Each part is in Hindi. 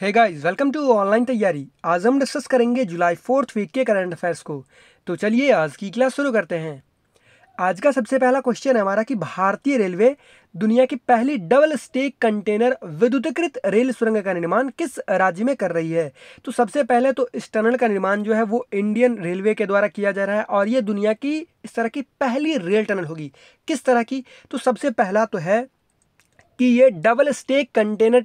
hey guys welcome to online तैयारी आज हम डिस्कस करेंगे जुलाई फोर्थ वीक के करंट अफेयर्स को तो चलिए आज की क्लास शुरू करते हैं आज का सबसे पहला क्वेश्चन है हमारा कि भारतीय रेलवे दुनिया की पहली डबल स्टेक कंटेनर विद्युतीकृत रेल सुरंग का निर्माण किस राज्य में कर रही है तो सबसे पहले तो इस टनल का निर्माण जो है वो इंडियन रेलवे के द्वारा किया जा रहा है और ये दुनिया की इस तरह की पहली रेल टनल होगी किस तरह की तो सबसे पहला तो है कि ये डबल स्टेक कंटेनर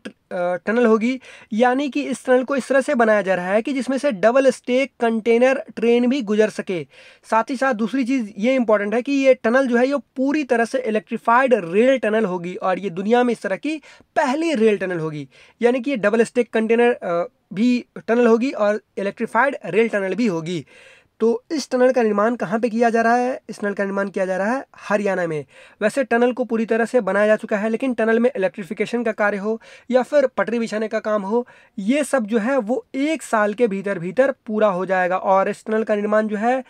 टनल होगी यानी कि इस टनल को इस तरह से बनाया जा रहा है कि जिसमें से डबल स्टेक कंटेनर ट्रेन भी गुजर सके साथ ही साथ दूसरी चीज़ ये इंपॉर्टेंट है कि ये टनल जो है ये पूरी तरह से इलेक्ट्रिफाइड रेल टनल होगी और ये दुनिया में इस तरह की पहली रेल टनल होगी यानी कि ये डबल स्टेक कंटेनर भी टनल होगी और इलेक्ट्रिफाइड रेल टनल भी होगी तो इस टनल का निर्माण कहाँ पे किया जा रहा है इस टनल का निर्माण किया जा रहा है हरियाणा में वैसे टनल को पूरी तरह से बनाया जा चुका है लेकिन टनल में इलेक्ट्रिफिकेशन का कार्य हो या फिर पटरी बिछाने का काम हो ये सब जो है वो एक साल के भीतर भीतर पूरा हो जाएगा और इस टनल का निर्माण जो है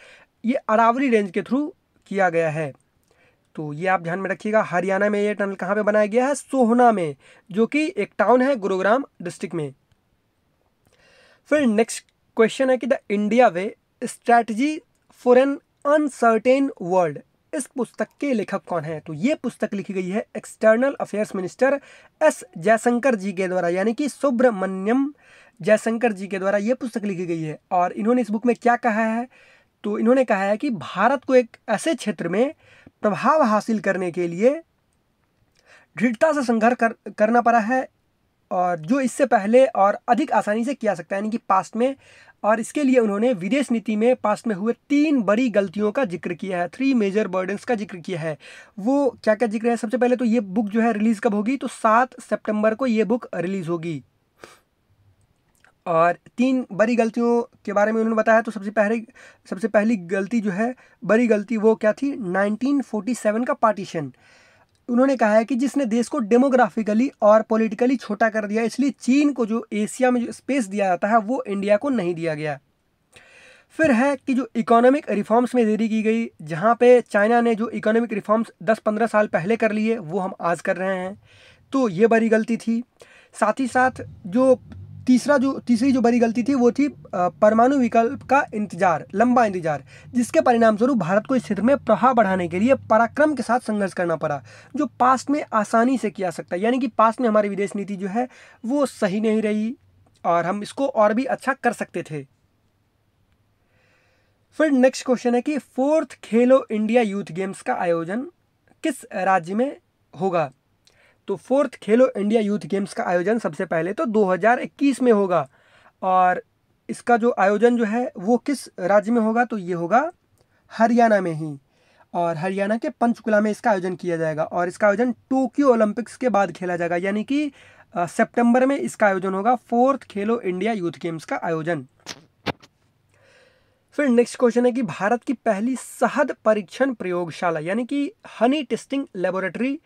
ये अरावली रेंज के थ्रू किया गया है तो ये आप ध्यान में रखिएगा हरियाणा में ये टनल कहाँ पर बनाया गया है सोहना में जो कि एक टाउन है गुरुग्राम डिस्ट्रिक्ट में फिर नेक्स्ट क्वेश्चन है कि the India way strategies for an uncertain world इस पुस्तक के लेखक कौन है तो ये पुस्तक लिखी गई है external affairs minister S Jaishankar ji के द्वारा यानी कि सुब्रमण्यम जयशंकर जी के द्वारा ये पुस्तक लिखी गई है और इन्होंने इस बुक में क्या कहा है तो इन्होंने कहा है कि भारत को एक ऐसे क्षेत्र में प्रभाव हासिल करने के लिए दृढ़ता से संघर्ष कर, करना पड़ा है और जो इससे पहले और अधिक आसानी से किया सकता है यानी कि पास्ट में और इसके लिए उन्होंने विदेश नीति में पास्ट में हुए तीन बड़ी गलतियों का जिक्र किया है थ्री मेजर बर्डन्स का जिक्र किया है वो क्या क्या जिक्र है सबसे पहले तो ये बुक जो है रिलीज़ कब होगी तो सात सेप्टेम्बर को ये बुक रिलीज़ होगी और तीन बड़ी गलतियों के बारे में उन्होंने बताया तो सबसे पहले सबसे पहली गलती जो है बड़ी गलती वो क्या थी 1947 का पार्टीशन उन्होंने कहा है कि जिसने देश को डेमोग्राफिकली और पॉलिटिकली छोटा कर दिया इसलिए चीन को जो एशिया में जो स्पेस दिया जाता है वो इंडिया को नहीं दिया गया फिर है कि जो इकोनॉमिक रिफॉर्म्स में देरी की गई जहाँ पे चाइना ने जो इकोनॉमिक रिफॉर्म्स 10-15 साल पहले कर लिए वो हम आज कर रहे हैं तो ये बड़ी गलती थी साथ ही साथ जो तीसरा जो तीसरी जो बड़ी गलती थी वो थी परमाणु विकल्प का इंतजार लंबा इंतजार जिसके परिणाम स्वरूप भारत को इस क्षेत्र में प्रभाव बढ़ाने के लिए पराक्रम के साथ संघर्ष करना पड़ा जो पास्ट में आसानी से किया सकता है यानी कि पास्ट में हमारी विदेश नीति जो है वो सही नहीं रही और हम इसको और भी अच्छा कर सकते थे फिर नेक्स्ट क्वेश्चन है कि फोर्थ खेलो इंडिया यूथ गेम्स का आयोजन किस राज्य में होगा तो फोर्थ खेलो इंडिया यूथ गेम्स का आयोजन सबसे पहले तो 2021 में होगा और इसका जो आयोजन जो है वो किस राज्य में होगा तो ये होगा हरियाणा में ही और हरियाणा के पंचकुला में इसका आयोजन किया जाएगा और इसका आयोजन टोक्यो ओलंपिक्स के बाद खेला जाएगा यानी कि सितंबर में इसका आयोजन होगा फोर्थ खेलो इंडिया यूथ गेम्स का आयोजन फिर नेक्स्ट क्वेश्चन है कि भारत की पहली शहद परीक्षण प्रयोगशाला यानी कि हनी टेस्टिंग लेबोरेटरी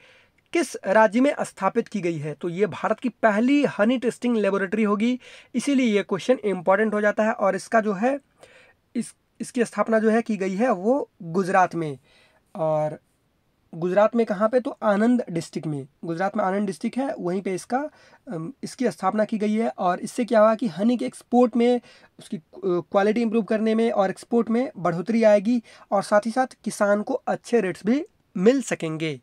किस राज्य में स्थापित की गई है तो ये भारत की पहली हनी टेस्टिंग लेबोरेटरी होगी इसीलिए ये क्वेश्चन इंपॉर्टेंट हो जाता है और इसका जो है इस इसकी स्थापना जो है की गई है वो गुजरात में और गुजरात में कहाँ पे तो आनंद डिस्ट्रिक्ट में गुजरात में आनंद डिस्ट्रिक्ट है वहीं पे इसका इसकी स्थापना की गई है और इससे क्या हुआ कि हनी के एक्सपोर्ट में उसकी क्वालिटी इंप्रूव करने में और एक्सपोर्ट में बढ़ोतरी आएगी और साथ ही साथ किसान को अच्छे रेट्स भी मिल सकेंगे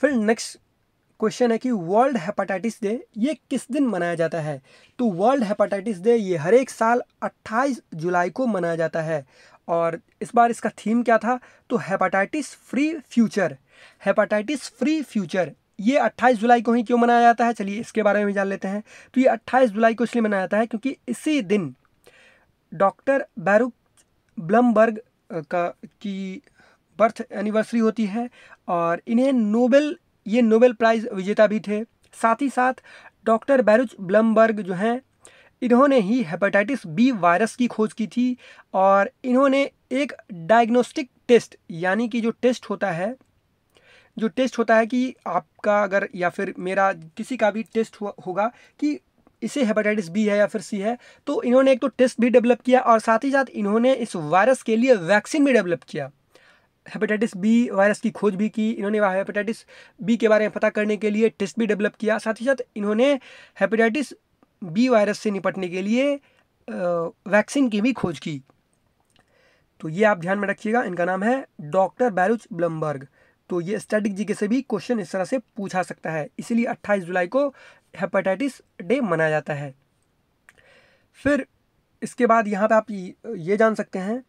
फिर नेक्स्ट क्वेश्चन है कि वर्ल्ड हेपाटाइटिस डे ये किस दिन मनाया जाता है तो वर्ल्ड हेपाटाइटिस डे ये हर एक साल 28 जुलाई को मनाया जाता है और इस बार इसका थीम क्या था तो hepatitis free future hepatitis free future ये 28 जुलाई को ही क्यों मनाया जाता है चलिए इसके बारे में भी जान लेते हैं तो ये 28 जुलाई को इसलिए मनाया जाता है क्योंकि इसी दिन डॉक्टर बैरुक ब्लमबर्ग का की बर्थ एनिवर्सरी होती है और इन्हें नोबेल ये नोबेल प्राइज़ विजेता भी थे साथ ही साथ डॉक्टर बैरुच ब्लमबर्ग जो हैं इन्होंने ही हेपेटाइटिस बी वायरस की खोज की थी और इन्होंने एक डायग्नोस्टिक टेस्ट यानी कि जो टेस्ट होता है जो टेस्ट होता है कि आपका अगर या फिर मेरा किसी का भी टेस्ट होगा कि इसे हेपेटाइटिस बी है या फिर सी है तो इन्होंने एक तो टेस्ट भी डेवलप किया और साथ ही साथ इन्होंने इस वायरस के लिए वैक्सीन भी डेवलप किया हेपेटाइटिस बी वायरस की खोज भी की इन्होंने हेपेटाइटिस बी के बारे में पता करने के लिए टेस्ट भी डेवलप किया साथ ही साथ इन्होंने हेपेटाइटिस बी वायरस से निपटने के लिए वैक्सीन की भी खोज की तो ये आप ध्यान में रखिएगा इनका नाम है डॉक्टर बैरुच ब्लमबर्ग तो ये स्टैटिक के से भी क्वेश्चन इस तरह से पूछा सकता है इसीलिए 28 जुलाई को हेपेटाइटिस डे मनाया जाता है फिर इसके बाद यहाँ पे आप ये जान सकते हैं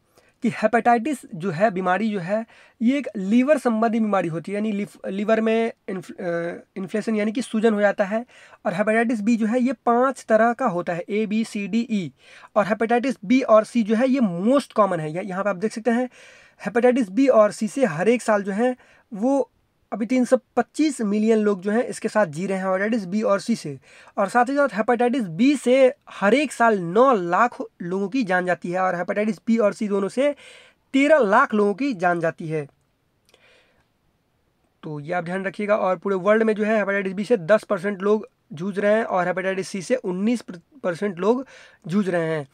कि हेपेटाइटिस जो है बीमारी जो है ये एक लीवर संबंधी बीमारी होती है यानी लीवर में इन्फ्लेशन यानी कि सूजन हो जाता है और हेपेटाइटिस बी जो है ये पांच तरह का होता है A B C D E और हेपेटाइटिस बी और सी जो है ये मोस्ट कॉमन है यहाँ पर आप देख सकते हैं हेपेटाइटिस बी और सी से हर एक साल जो है वो अभी तीन सौ पच्चीस मिलियन लोग जो हैं इसके साथ जी रहे हैं हेपेटाइटिस बी और सी से और साथ ही साथ हेपेटाइटिस बी से हर एक साल नौ लाख लोगों की जान जाती है और हेपेटाइटिस बी और सी दोनों से तेरह लाख लोगों की जान जाती है तो ये आप ध्यान रखिएगा और पूरे वर्ल्ड में जो है हेपेटाइटिस बी से दस परसेंट लोग जूझ रहे हैं और हेपेटाइटिस सी से उन्नीस परसेंट लोग जूझ रहे हैं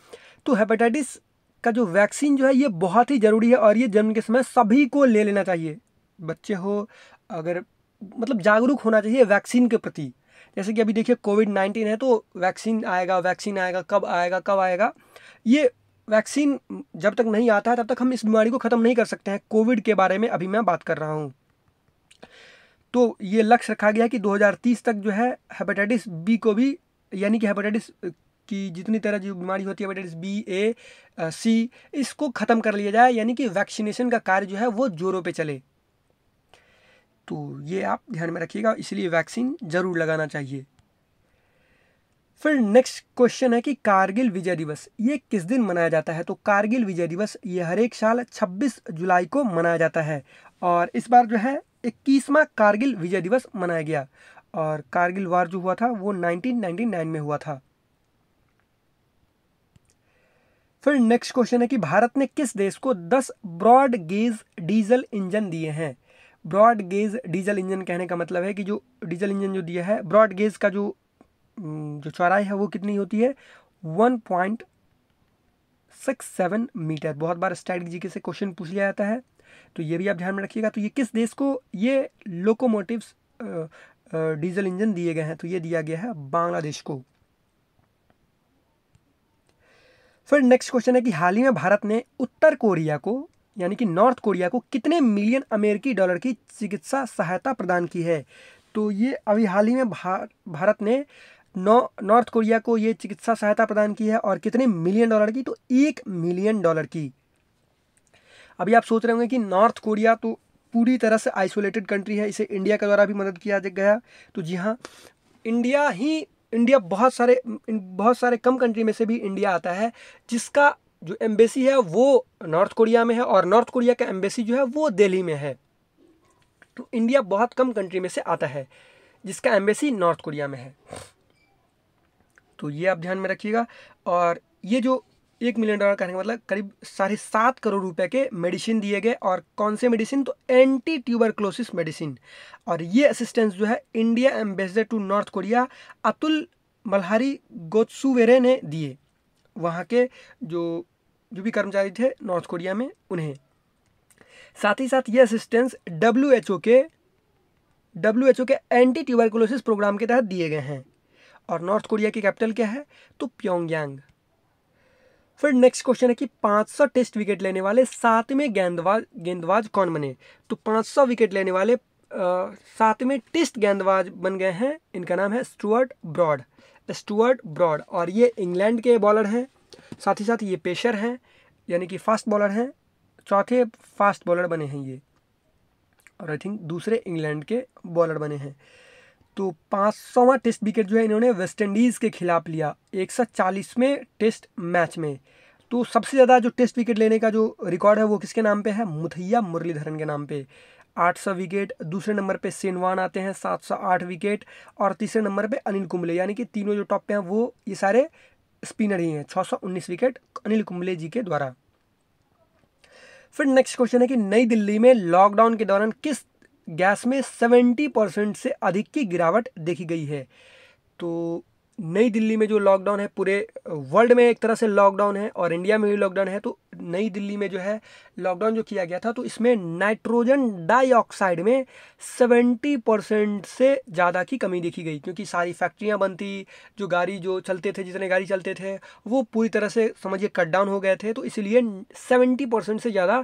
तो हेपेटाइटिस का जो वैक्सीन जो है ये बहुत ही ज़रूरी है और ये जन्म के समय सभी को ले लेना चाहिए बच्चे हो अगर मतलब जागरूक होना चाहिए वैक्सीन के प्रति जैसे कि अभी देखिए कोविड नाइन्टीन है तो वैक्सीन आएगा वैक्सीन आएगा कब आएगा कब आएगा ये वैक्सीन जब तक नहीं आता है तब तक हम इस बीमारी को ख़त्म नहीं कर सकते हैं कोविड के बारे में अभी मैं बात कर रहा हूँ तो ये लक्ष्य रखा गया है कि 2030 तक जो है हेपेटाइटिस बी को भी यानी कि हेपेटाइटिस की जितनी तरह जो बीमारी होती है हेपेटाइटिस बी ए सी इसको ख़त्म कर लिया जाए यानी कि वैक्सीनेशन का कार्य जो है वो जोरों पे चले तो ये आप ध्यान में रखिएगा इसलिए वैक्सीन ज़रूर लगाना चाहिए फिर नेक्स्ट क्वेश्चन है कि कारगिल विजय दिवस ये किस दिन मनाया जाता है तो कारगिल विजय दिवस ये हर एक साल 26 जुलाई को मनाया जाता है और इस बार जो है इक्कीसवा कारगिल विजय दिवस मनाया गया और कारगिल वार जो हुआ था वो 1999 में हुआ था फिर नेक्स्ट क्वेश्चन है कि भारत ने किस देश को 10 ब्रॉड गेज डीजल इंजन दिए हैं ब्रॉड गेज डीजल इंजन कहने का मतलब है कि जो डीजल इंजन जो दिया है ब्रॉड गेज का जो जो चौराई है वो कितनी होती है one point six seven metre बहुत बार स्टैटिक के से क्वेश्चन पूछ लिया जाता है तो ये भी आप ध्यान में रखिएगा तो ये किस देश को ये लोकोमोटिव्स डीजल इंजन दिए गए हैं तो ये दिया गया है बांग्लादेश को फिर नेक्स्ट क्वेश्चन है कि हाल ही में भारत ने उत्तर कोरिया को यानी कि नॉर्थ कोरिया को कितने मिलियन अमेरिकी डॉलर की चिकित्सा सहायता प्रदान की है तो ये अभी हाल ही में भार, भारत ने नौ नॉर्थ कोरिया को ये चिकित्सा सहायता प्रदान की है और कितने मिलियन डॉलर की तो एक मिलियन डॉलर की अभी आप सोच रहे होंगे कि नॉर्थ कोरिया तो पूरी तरह से आइसोलेटेड कंट्री है इसे इंडिया के द्वारा भी मदद किया गया तो जी हाँ इंडिया ही इंडिया बहुत सारे बहुत सारे कम कंट्री में से भी इंडिया आता है जिसका जो एम्बेसी है वो नॉर्थ कोरिया में है और नॉर्थ कोरिया का एम्बेसी जो है वो दिल्ली में है तो इंडिया बहुत कम कंट्री में से आता है जिसका एम्बेसी नॉर्थ कोरिया में है तो ये आप ध्यान में रखिएगा और ये जो एक मिलियन डॉलर कहने का मतलब करीब साढ़े सात करोड़ रुपए के मेडिसिन दिए गए और कौन से मेडिसिन तो एंटी ट्यूबरक्लोसिस मेडिसिन और ये असिस्टेंस जो है India ambassador to North Korea Atul Malhari Gotsurve ने दिए वहाँ के जो जो भी कर्मचारी थे नॉर्थ कोरिया में उन्हें साथ ही साथ ये असिस्टेंस डब्ल्यू एच ओ के डब्ल्यू एच ओ के एंटी ट्यूबरकुलोसिस प्रोग्राम के तहत दिए गए हैं और नॉर्थ कोरिया की कैपिटल क्या है तो प्योंगयांग फिर नेक्स्ट क्वेश्चन है कि 500 टेस्ट विकेट लेने वाले सातवें गेंदबाज गेंदबाज कौन बने तो 500 विकेट लेने वाले सातवें टेस्ट गेंदबाज बन गए हैं इनका नाम है स्टुअर्ट ब्रॉड स्टुअर्ट ब्रॉड और ये इंग्लैंड के बॉलर हैं साथ ही साथ ये पेशर हैं यानी कि फास्ट बॉलर हैं चौथे फास्ट बॉलर बने हैं ये और आई थिंक दूसरे इंग्लैंड के बॉलर बने हैं तो पाँच सौवा टेस्ट विकेट जो है इन्होंने वेस्ट इंडीज़ के खिलाफ लिया एक सौ चालीसवें टेस्ट मैच में तो सबसे ज़्यादा जो टेस्ट विकेट लेने का जो रिकॉर्ड है वो किसके नाम पे है मुथैया मुरलीधरन के नाम पे 800 विकेट दूसरे नंबर पे सेनवान आते हैं 708 विकेट और तीसरे नंबर पे अनिल कुंबले यानी कि तीनों जो टॉप पे हैं वो ये सारे स्पिनर ही हैं 619 विकेट अनिल कुंबले जी के द्वारा फिर नेक्स्ट क्वेश्चन है कि नई दिल्ली में लॉकडाउन के दौरान किस गैस में 70 परसेंट से अधिक की गिरावट देखी गई है तो नई दिल्ली में जो लॉकडाउन है पूरे वर्ल्ड में एक तरह से लॉकडाउन है और इंडिया में भी लॉकडाउन है तो नई दिल्ली में जो है लॉकडाउन जो किया गया था तो इसमें नाइट्रोजन डाइऑक्साइड में 70 परसेंट से ज़्यादा की कमी देखी गई क्योंकि सारी फैक्ट्रियाँ बंद थी जो गाड़ी जो चलते थे जितने गाड़ी चलते थे वो पूरी तरह से समझिए कट डाउन हो गए थे तो इसलिए सेवेंटी से ज़्यादा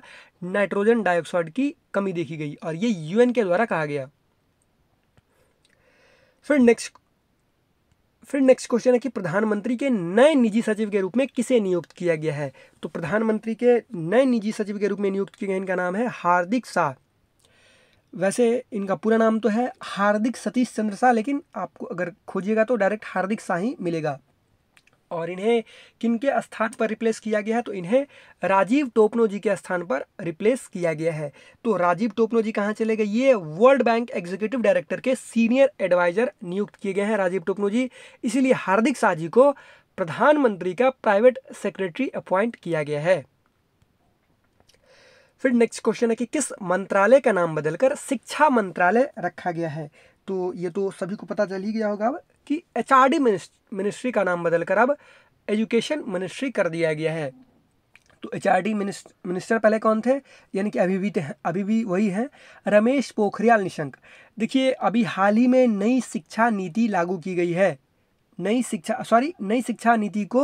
नाइट्रोजन डाइऑक्साइड की कमी देखी गई और ये यू के द्वारा कहा गया फिर नेक्स्ट फिर नेक्स्ट क्वेश्चन है कि प्रधानमंत्री के नए निजी सचिव के रूप में किसे नियुक्त किया गया है तो प्रधानमंत्री के नए निजी सचिव के रूप में नियुक्त किए गए इनका नाम है हार्दिक शाह वैसे इनका पूरा नाम तो है हार्दिक सतीश चंद्र शाह लेकिन आपको अगर खोजिएगा तो डायरेक्ट हार्दिक शाह ही मिलेगा और इन्हें किनके स्थान पर रिप्लेस किया गया है तो इन्हें राजीव टोपनो जी के स्थान पर रिप्लेस किया गया है तो राजीव टोपनो जी कहाँ चले गए ये वर्ल्ड बैंक एग्जीक्यूटिव डायरेक्टर के सीनियर एडवाइजर नियुक्त किए गए हैं राजीव टोपनो जी इसीलिए हार्दिक शाह जी को प्रधानमंत्री का प्राइवेट सेक्रेटरी अपॉइंट किया गया है फिर नेक्स्ट क्वेश्चन है कि किस मंत्रालय का नाम बदलकर शिक्षा मंत्रालय रखा गया है तो ये तो सभी को पता चल ही गया होगा अब कि एच आर डी मिनिस्ट्री का नाम बदलकर अब एजुकेशन मिनिस्ट्री कर दिया गया है तो एच आर डी मिनिस्टर पहले कौन थे यानी कि अभी भी अभी भी वही हैं रमेश पोखरियाल निशंक देखिए अभी हाल ही में नई शिक्षा नीति लागू की गई है नई शिक्षा सॉरी नई शिक्षा नीति को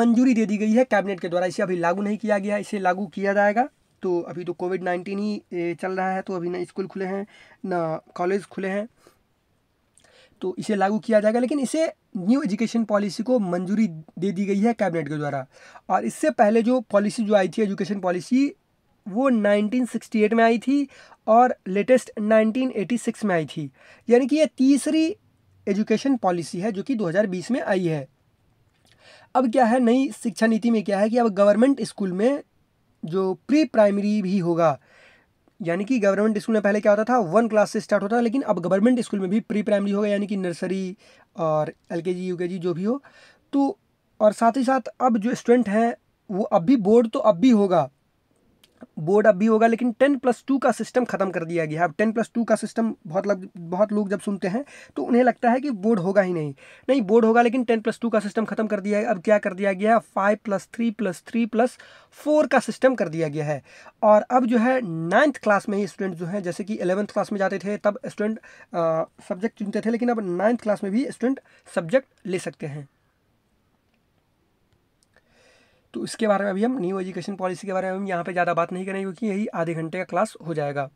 मंजूरी दे दी गई है कैबिनेट के द्वारा इसे अभी लागू नहीं किया गया इसे लागू किया जाएगा तो अभी तो कोविड नाइन्टीन ही चल रहा है तो अभी ना स्कूल खुले हैं ना कॉलेज खुले हैं तो इसे लागू किया जाएगा लेकिन इसे न्यू एजुकेशन पॉलिसी को मंजूरी दे दी गई है कैबिनेट के द्वारा और इससे पहले जो पॉलिसी जो आई थी एजुकेशन पॉलिसी वो 1968 में आई थी और लेटेस्ट 1986 में आई थी यानी कि ये तीसरी एजुकेशन पॉलिसी है जो कि 2020 में आई है अब क्या है नई शिक्षा नीति में क्या है कि अब गवर्नमेंट स्कूल में जो प्री प्राइमरी भी होगा यानी कि गवर्नमेंट स्कूल में पहले क्या होता था वन क्लास से स्टार्ट होता था लेकिन अब गवर्नमेंट स्कूल में भी प्री प्राइमरी होगा यानी कि नर्सरी और एल के जी यू के जी जो भी हो तो और साथ ही साथ अब जो स्टूडेंट हैं वो अब भी बोर्ड तो अब भी होगा बोर्ड अब भी होगा लेकिन टेन प्लस टू का सिस्टम ख़त्म कर दिया गया अब टेन प्लस टू का सिस्टम बहुत लग, बहुत लोग जब सुनते हैं तो उन्हें लगता है कि बोर्ड होगा ही नहीं नहीं बोर्ड होगा लेकिन टेन प्लस टू का सिस्टम ख़त्म कर दिया है अब क्या कर दिया गया है five plus three plus three plus four का सिस्टम कर दिया गया है और अब जो है नाइन्थ क्लास में ही स्टूडेंट जो है जैसे कि एलेवंथ क्लास में जाते थे तब स्टूडेंट सब्जेक्ट चुनते थे लेकिन अब नाइन्थ क्लास में भी स्टूडेंट सब्जेक्ट ले सकते हैं तो इसके बारे में अभी हम न्यू एजुकेशन पॉलिसी के बारे में हम यहाँ पे ज़्यादा बात नहीं करेंगे क्योंकि यही आधे घंटे का क्लास हो जाएगा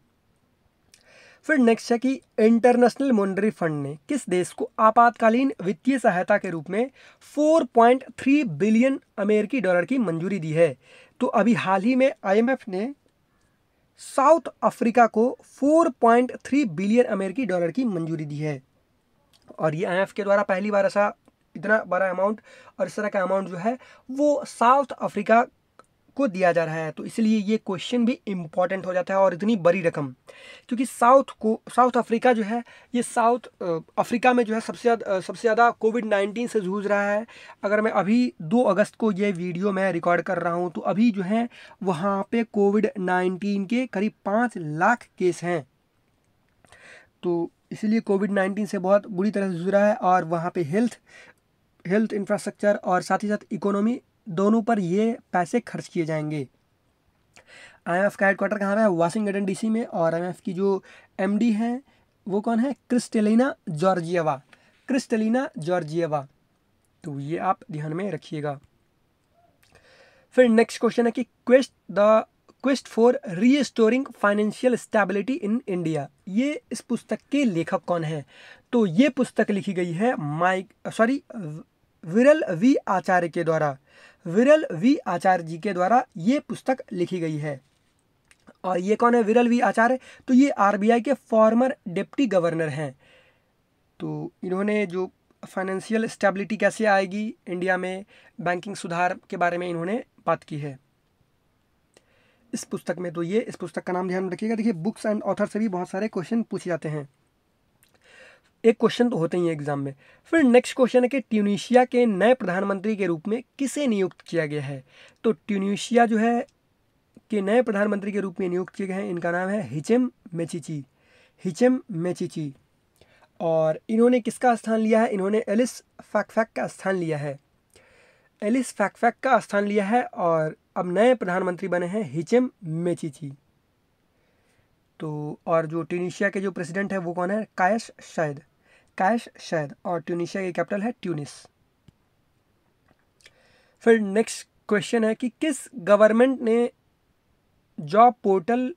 फिर नेक्स्ट है कि इंटरनेशनल मॉनिटरी फंड ने किस देश को आपातकालीन वित्तीय सहायता के रूप में 4.3 बिलियन अमेरिकी डॉलर की मंजूरी दी है तो अभी हाल ही में आईएमएफ ने साउथ अफ्रीका को 4.3 बिलियन अमेरिकी डॉलर की मंजूरी दी है और ये आई के द्वारा पहली बार ऐसा इतना बड़ा अमाउंट और इस तरह का अमाउंट जो है वो साउथ अफ्रीका को दिया जा रहा है तो इसलिए ये क्वेश्चन भी इम्पॉर्टेंट हो जाता है और इतनी बड़ी रकम क्योंकि साउथ को साउथ अफ्रीका जो है ये साउथ अफ्रीका में जो है सबसे ज़्यादा सबसे ज़्यादा कोविड नाइन्टीन से जूझ रहा है अगर मैं अभी दो अगस्त को ये वीडियो मैं रिकॉर्ड कर रहा हूँ तो अभी जो है वहाँ पर कोविड नाइन्टीन के करीब पाँच लाख केस हैं तो इसलिए कोविड नाइन्टीन से बहुत बुरी तरह से जूझ रहा है और वहाँ पे हेल्थ हेल्थ इंफ्रास्ट्रक्चर और साथ ही साथ इकोनॉमी दोनों पर ये पैसे खर्च किए जाएंगे एफ का हेडक्वार्टर कहाँ पर है वाशिंगटन डीसी में और एफ की जो एम डी हैं वो कौन है क्रिस्टेलिना जॉर्जिएवा क्रिस्टलिना जॉर्जियावा तो ये आप ध्यान में रखिएगा फिर नेक्स्ट क्वेश्चन है कि quest the quest for restoring financial stability in India ये इस पुस्तक के लेखक कौन है तो ये पुस्तक लिखी गई है mike sorry Viral V Acharya के द्वारा विरल वी आचार्य जी के द्वारा ये पुस्तक लिखी गई है और ये कौन है विरल वी आचार्य तो ये आरबीआई के फॉर्मर डिप्टी गवर्नर हैं तो इन्होंने जो फाइनेंशियल स्टेबिलिटी कैसे आएगी इंडिया में बैंकिंग सुधार के बारे में इन्होंने बात की है इस पुस्तक में तो ये इस पुस्तक का नाम ध्यान रखिएगा देखिए बुक्स एंड ऑथर से भी बहुत सारे क्वेश्चन पूछे जाते हैं एक क्वेश्चन तो होते ही एग्जाम में फिर नेक्स्ट क्वेश्चन है कि ट्यूनिशिया के नए प्रधानमंत्री के रूप में किसे नियुक्त किया गया है तो ट्यूनिशिया जो है के नए प्रधानमंत्री के रूप में नियुक्त किए गए हैं इनका नाम है हिचम मेचिची हिचम मेचिची और इन्होंने किसका स्थान लिया है इन्होंने एलिस फैकफैक का स्थान लिया है एलिस फैकफैक का स्थान लिया है और अब नए प्रधानमंत्री बने हैं हिचम मेचिची तो और जो ट्यूनिशिया के जो प्रेसिडेंट है वो कौन है कायस शायद कैश शहर और ट्यूनिशिया की कैपिटल है ट्यूनिस फिर नेक्स्ट क्वेश्चन है कि किस गवर्नमेंट ने जॉब पोर्टल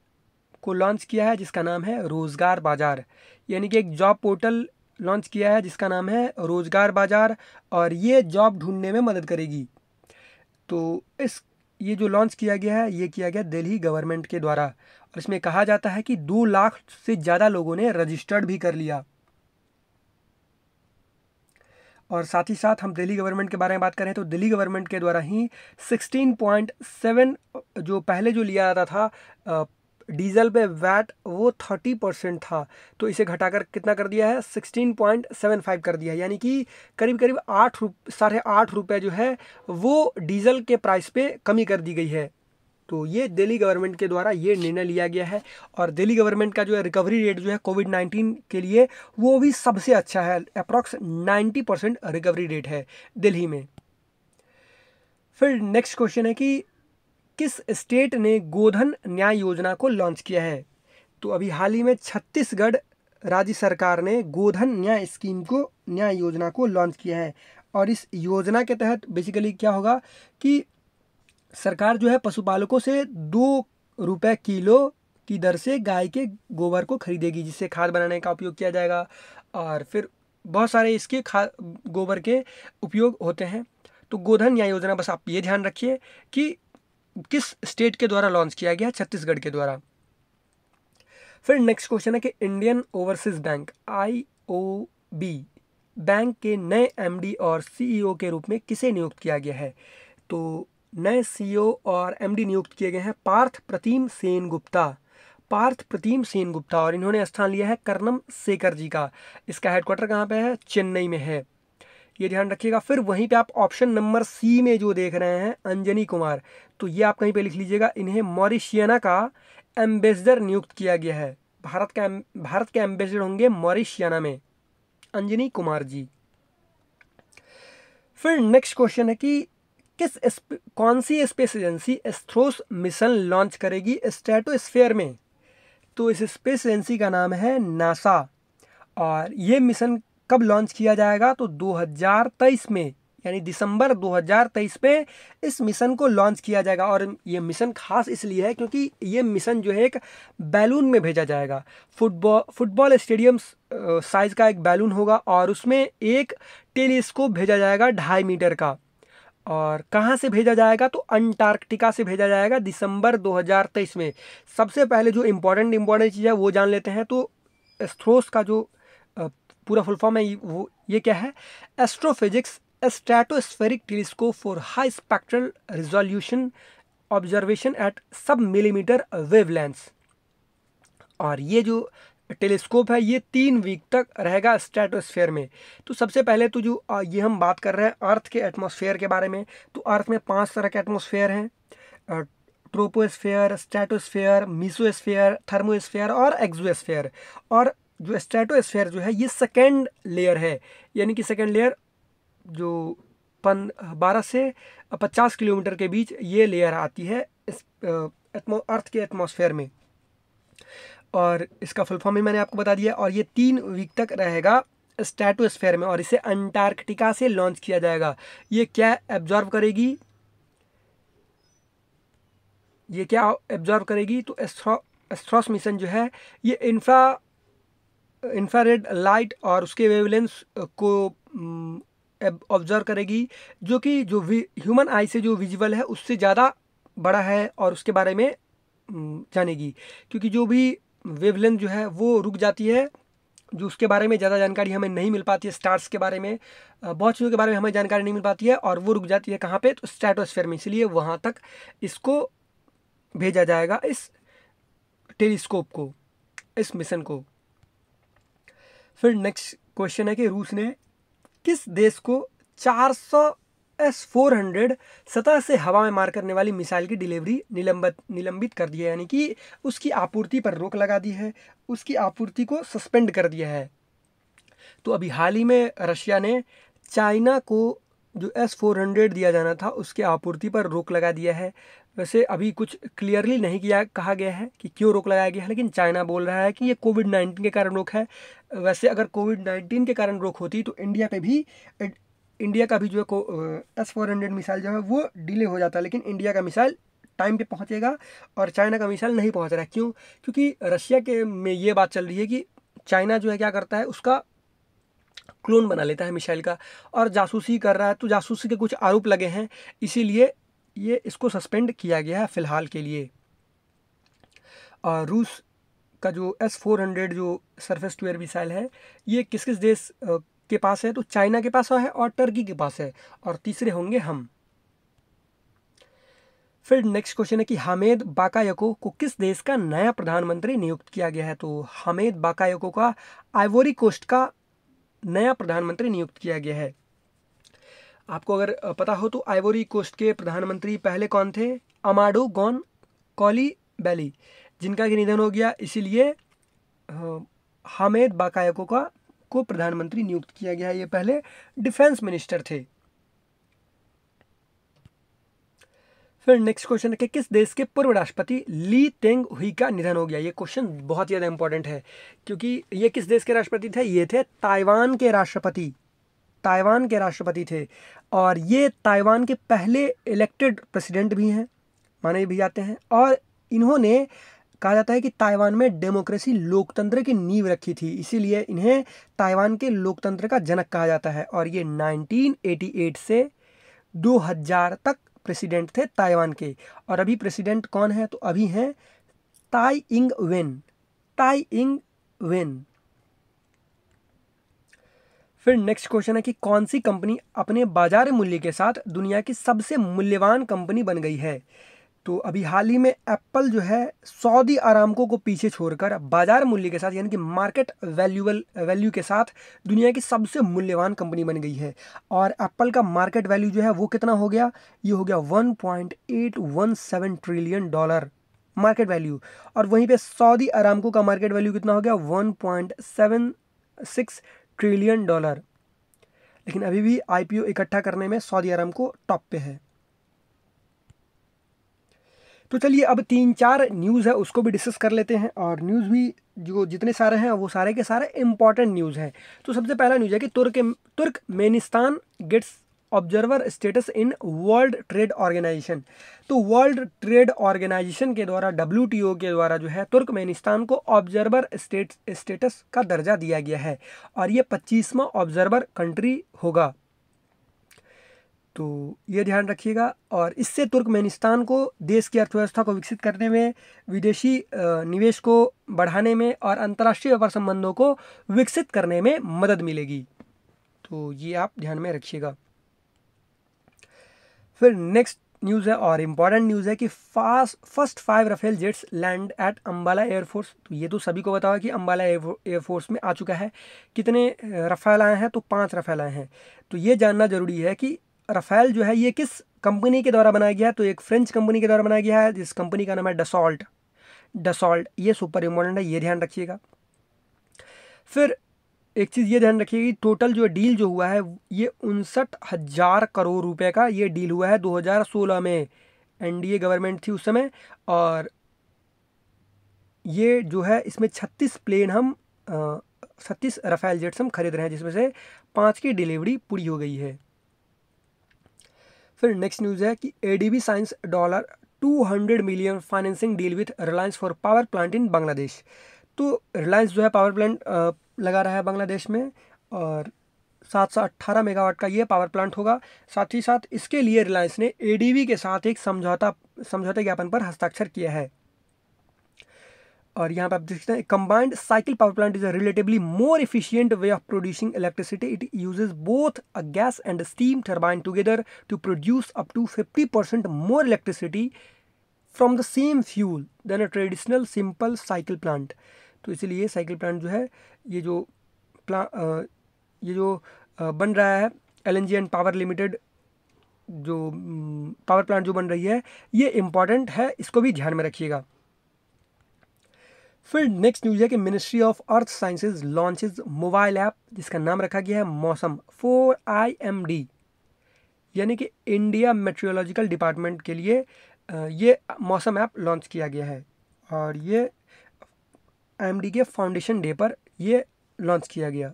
को लॉन्च किया है जिसका नाम है रोज़गार बाज़ार यानी कि एक जॉब पोर्टल लॉन्च किया है जिसका नाम है रोज़गार बाज़ार और ये जॉब ढूंढने में मदद करेगी तो इस ये जो लॉन्च किया गया है ये किया गया दिल्ली गवर्नमेंट के द्वारा और इसमें कहा जाता है कि दो लाख से ज़्यादा लोगों ने रजिस्टर्ड भी कर लिया और साथ ही साथ हम दिल्ली गवर्नमेंट के बारे में बात करें तो दिल्ली गवर्नमेंट के द्वारा ही 16.7 जो पहले जो लिया जाता था, डीजल पे वैट वो 30 परसेंट था तो इसे घटाकर कितना कर दिया है 16.75 कर दिया है यानी कि करीब करीब आठ रुप साढ़े आठ रुपये जो है वो डीजल के प्राइस पे कमी कर दी गई है तो ये दिल्ली गवर्नमेंट के द्वारा ये निर्णय लिया गया है और दिल्ली गवर्नमेंट का जो है रिकवरी रेट जो है कोविड नाइन्टीन के लिए वो भी सबसे अच्छा है approx ninety percent recovery rate है दिल्ली में फिर नेक्स्ट क्वेश्चन है कि किस स्टेट ने गोधन न्याय योजना को लॉन्च किया है तो अभी हाल ही में छत्तीसगढ़ राज्य सरकार ने गोधन न्याय स्कीम को न्याय योजना को लॉन्च किया है और इस योजना के तहत बेसिकली क्या होगा कि सरकार जो है पशुपालकों से दो रुपये किलो की दर से गाय के गोबर को खरीदेगी जिससे खाद बनाने का उपयोग किया जाएगा और फिर बहुत सारे इसके खा गोबर के उपयोग होते हैं तो गोधन न्याय योजना बस आप ये ध्यान रखिए कि किस स्टेट के द्वारा लॉन्च किया गया छत्तीसगढ़ के द्वारा फिर नेक्स्ट क्वेश्चन है कि Indian overseas bank I O B bank के नए एमडी और सीईओ के रूप में किसे नियुक्त किया गया है तो नए सीईओ e और एमडी नियुक्त किए गए हैं पार्थ प्रतीम सेन गुप्ता पार्थ प्रतीम सेन गुप्ता और इन्होंने स्थान लिया है कर्नम सेकर जी का इसका हेडक्वार्टर कहाँ पे है चेन्नई में है ये ध्यान रखिएगा फिर वहीं पे आप ऑप्शन नंबर सी में जो देख रहे हैं अंजनी कुमार तो ये आप कहीं पे लिख लीजिएगा इन्हें मॉरिशियाना का एम्बेसडर नियुक्त किया गया है भारत का भारत के एम्बेसडर होंगे मॉरिशियाना में अंजनी कुमार जी फिर नेक्स्ट क्वेश्चन है कि किस कौन सी space agency ASTHROS mission launch करेगी स्ट्रेटोस्फेयर में तो इस स्पेस एजेंसी का नाम है नासा और ये मिशन कब लॉन्च किया जाएगा तो 2023 में यानी दिसंबर 2023 में इस मिशन को लॉन्च किया जाएगा और ये मिशन खास इसलिए है क्योंकि ये मिशन जो है एक बैलून में भेजा जाएगा फुटबॉल फुटबॉल स्टेडियम साइज़ का एक बैलून होगा और उसमें एक टेलीस्कोप भेजा जाएगा ढाई मीटर का और कहाँ से भेजा जाएगा तो अंटार्कटिका से भेजा जाएगा दिसंबर 2023 में सबसे पहले जो इम्पोर्टेंट इम्पोर्टेंट चीज़ है वो जान लेते हैं तो एस्थ्रोस का जो पूरा फुल फॉर्म है वो ये क्या है astrophysics stratospheric telescope for high spectral resolution observation at sub millimetre wavelengths और ये जो टेलीस्कोप है ये तीन वीक तक रहेगा स्ट्रेटोस्फेयर में तो सबसे पहले तो जो ये हम बात कर रहे हैं अर्थ के एटमोसफेयर के बारे में तो अर्थ में पांच तरह के एटमोसफेयर हैं ट्रोपोस्फेयर स्ट्रेटोस्फेयर मिसोस्फेयर थर्मोस्फेयर और एक्जोस्फेयर और जो स्ट्रेटोस्फेयर जो है ये सेकेंड लेयर है यानी कि सेकेंड लेयर जो पन बारह से पचास किलोमीटर के बीच ये लेयर आती है अर्थ के एटमोसफेयर में और इसका फुल फॉर्म भी मैंने आपको बता दिया और ये तीन वीक तक रहेगा स्टेटोस्फेयर में और इसे अंटार्कटिका से लॉन्च किया जाएगा ये क्या एब्जॉर्व करेगी ये क्या एब्जॉर्व करेगी तो एस्ट्रॉस मिशन जो है ये इंफ्रा इंफ्रारेड लाइट और उसके वेवलेंस को ऑब्जर्व करेगी जो कि जो ह्यूमन आई से जो विजुअल है उससे ज़्यादा बड़ा है और उसके बारे में जानेगी क्योंकि जो भी वेवलेंथ जो है वो रुक जाती है जो उसके बारे में ज़्यादा जानकारी हमें नहीं मिल पाती है स्टार्स के बारे में बहुत चीज़ों के बारे में हमें जानकारी नहीं मिल पाती है और वो रुक जाती है कहाँ पे तो स्ट्रेटोस्फेयर में इसलिए वहाँ तक इसको भेजा जाएगा इस टेलीस्कोप को इस मिशन को फिर नेक्स्ट क्वेश्चन है कि रूस ने किस देश को 400 एस फोर हंड्रेड सतह से हवा में मार करने वाली मिसाइल की डिलीवरी निलंबित निलंबित कर दी है यानी कि उसकी आपूर्ति पर रोक लगा दी है उसकी आपूर्ति को सस्पेंड कर दिया है तो अभी हाल ही में रशिया ने चाइना को जो एस फोर हंड्रेड दिया जाना था उसके आपूर्ति पर रोक लगा दिया है वैसे अभी कुछ क्लियरली नहीं किया कहा गया है कि क्यों रोक लगाया गया है लेकिन चाइना बोल रहा है कि ये कोविड नाइन्टीन के कारण रोक है वैसे अगर कोविड नाइन्टीन के कारण रोक होती तो इंडिया पे भी इंडिया का भी जो है एस फोर हंड्रेड मिसाइल जो है वो डिले हो जाता है लेकिन इंडिया का मिसाइल टाइम पे पहुंचेगा और चाइना का मिसाइल नहीं पहुंच रहा है क्यों क्योंकि रशिया के में ये बात चल रही है कि चाइना जो है क्या करता है उसका क्लोन बना लेता है मिसाइल का और जासूसी कर रहा है तो जासूसी के कुछ आरोप लगे हैं इसीलिए ये इसको सस्पेंड किया गया है फ़िलहाल के लिए और रूस का जो एस फोर हंड्रेड जो सरफेस टू एयर मिसाइल है ये किस किस देश के पास है तो चाइना के पास है और टर्की के पास है और तीसरे होंगे हम फिर नेक्स्ट क्वेश्चन है कि हामिद बाकायको को किस देश का नया प्रधानमंत्री नियुक्त किया गया है तो हामिद बाकायको का आइवोरी कोस्ट का नया प्रधानमंत्री नियुक्त किया गया है आपको अगर पता हो तो आइवोरी कोस्ट के प्रधानमंत्री पहले कौन थे अमाडो गॉन कॉली बैली जिनका कि निधन हो गया इसीलिए हामिद बाकायको का को प्रधानमंत्री नियुक्त किया गया है ये पहले डिफेंस मिनिस्टर थे फिर नेक्स्ट क्वेश्चन है किस देश के पूर्व राष्ट्रपति ली तेंग हुई का निधन हो गया ये क्वेश्चन बहुत ज़्यादा इंपॉर्टेंट है क्योंकि ये किस देश के राष्ट्रपति थे ये थे ताइवान के राष्ट्रपति ताइवान के राष्ट्रपति थे और ये ताइवान के पहले इलेक्टेड प्रेसिडेंट भी हैं माने भी जाते हैं और इन्होंने कहा जाता है कि ताइवान में डेमोक्रेसी लोकतंत्र की नींव रखी थी इसीलिए इन्हें ताइवान के लोकतंत्र का जनक कहा जाता है और ये 1988 से 2000 तक प्रेसिडेंट थे ताइवान के और अभी प्रेसिडेंट कौन है तो अभी हैं ताई इंग वेन ताई इंग वेन फिर नेक्स्ट क्वेश्चन है कि कौन सी कंपनी अपने बाजार मूल्य के साथ दुनिया की सबसे मूल्यवान कंपनी बन गई है तो अभी हाल ही में एप्पल जो है सऊदी आरामको को पीछे छोड़कर बाजार मूल्य के साथ यानी कि मार्केट वैल्यूबल वैल्यू के साथ दुनिया की सबसे मूल्यवान कंपनी बन गई है और एप्पल का मार्केट वैल्यू जो है वो कितना हो गया ये हो गया 1.817 ट्रिलियन डॉलर मार्केट वैल्यू और वहीं पे सऊदी आरामको का मार्केट वैल्यू कितना हो गया वन ट्रिलियन डॉलर लेकिन अभी भी आई इकट्ठा करने में सऊदी आराम को टॉप पे है तो चलिए अब तीन चार न्यूज़ है उसको भी डिस्कस कर लेते हैं और न्यूज़ भी जो जितने सारे हैं वो सारे के सारे इम्पॉर्टेंट न्यूज़ हैं तो सबसे पहला न्यूज़ है कि Turk Turkmenistan gets observer status in World Trade Organization तो वर्ल्ड ट्रेड ऑर्गेनाइजेशन के द्वारा डब्ल्यू के द्वारा जो है तुर्कमेनिस्तान को ऑब्जर्वर स्टेट स्टेटस का दर्जा दिया गया है और ये पच्चीसवा ऑब्जर्वर कंट्री होगा तो ये ध्यान रखिएगा और इससे तुर्कमेनिस्तान को देश की अर्थव्यवस्था को विकसित करने में विदेशी निवेश को बढ़ाने में और अंतर्राष्ट्रीय व्यापार संबंधों को विकसित करने में मदद मिलेगी तो ये आप ध्यान में रखिएगा फिर नेक्स्ट न्यूज़ है और इम्पॉर्टेंट न्यूज़ है कि fast first five Rafale jets land at Ambala air force तो ये तो सभी को बताओ कि अम्बाला एयरफोर्स में आ चुका है कितने रफेल आए हैं तो पांच रफेल आए हैं तो ये जानना ज़रूरी है कि रफ़ेल जो है ये किस कंपनी के द्वारा बनाया गया है तो एक फ्रेंच कंपनी के द्वारा बनाया गया है जिस कंपनी का नाम है डसॉल्ट डसॉल्ट ये सुपर इम्पोर्टेंट है ये ध्यान रखिएगा फिर एक चीज़ ये ध्यान रखिएगा टोटल जो डील जो हुआ है ये उनसठ हज़ार करोड़ रुपए का ये डील हुआ है 2016 में एन गवर्नमेंट थी उस समय और ये जो है इसमें 36 प्लेन हम छत्तीस रफ़ेल जेट्स हम खरीद रहे हैं जिसमें से पाँच की डिलीवरी पूरी हो गई है फिर नेक्स्ट न्यूज़ है कि B science dollar 200 million financing deal with Reliance for power plant in Bangladesh तो रिलायंस जो है पावर प्लांट लगा रहा है बांग्लादेश में और सात सौ अट्ठारह मेगावाट का ये पावर प्लांट होगा साथ ही साथ इसके लिए रिलायंस ने बी के साथ एक समझौता समझौते ज्ञापन पर हस्ताक्षर किया है और यहाँ पे आप देख सकते हैं combined cycle power plant is a relatively more efficient way of producing electricity it uses both a gas and steam turbine together to produce up to 50 percent more electricity from the same fuel than a traditional simple cycle plant तो इसलिए साइकिल प्लांट जो है ये जो प्ला आ, ये जो आ, बन रहा है एल एंड पावर लिमिटेड जो पावर प्लांट जो बन रही है ये इंपॉर्टेंट है इसको भी ध्यान में रखिएगा फिर नेक्स्ट न्यूज है कि ministry of earth sciences launches mobile app जिसका नाम रखा गया है मौसम फोर आई एम डी यानी कि इंडिया मेट्रोलॉजिकल डिपार्टमेंट के लिए ये मौसम ऐप लॉन्च किया गया है और ये आई के फाउंडेशन डे पर ये लॉन्च किया गया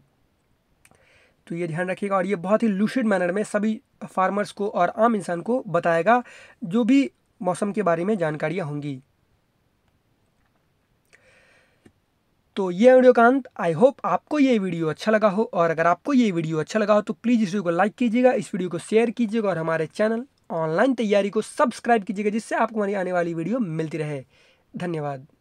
तो ये ध्यान रखिएगा और ये बहुत ही लूशिड मैनर में सभी फार्मर्स को और आम इंसान को बताएगा जो भी मौसम के बारे में जानकारियाँ होंगी तो ये वीडियो का अंत आई होप आपको ये वीडियो अच्छा लगा हो और अगर आपको ये वीडियो अच्छा लगा हो तो प्लीज़ इस वीडियो को लाइक कीजिएगा इस वीडियो को शेयर कीजिएगा और हमारे चैनल ऑनलाइन तैयारी को सब्सक्राइब कीजिएगा जिससे आपको हमारी आने वाली वीडियो मिलती रहे धन्यवाद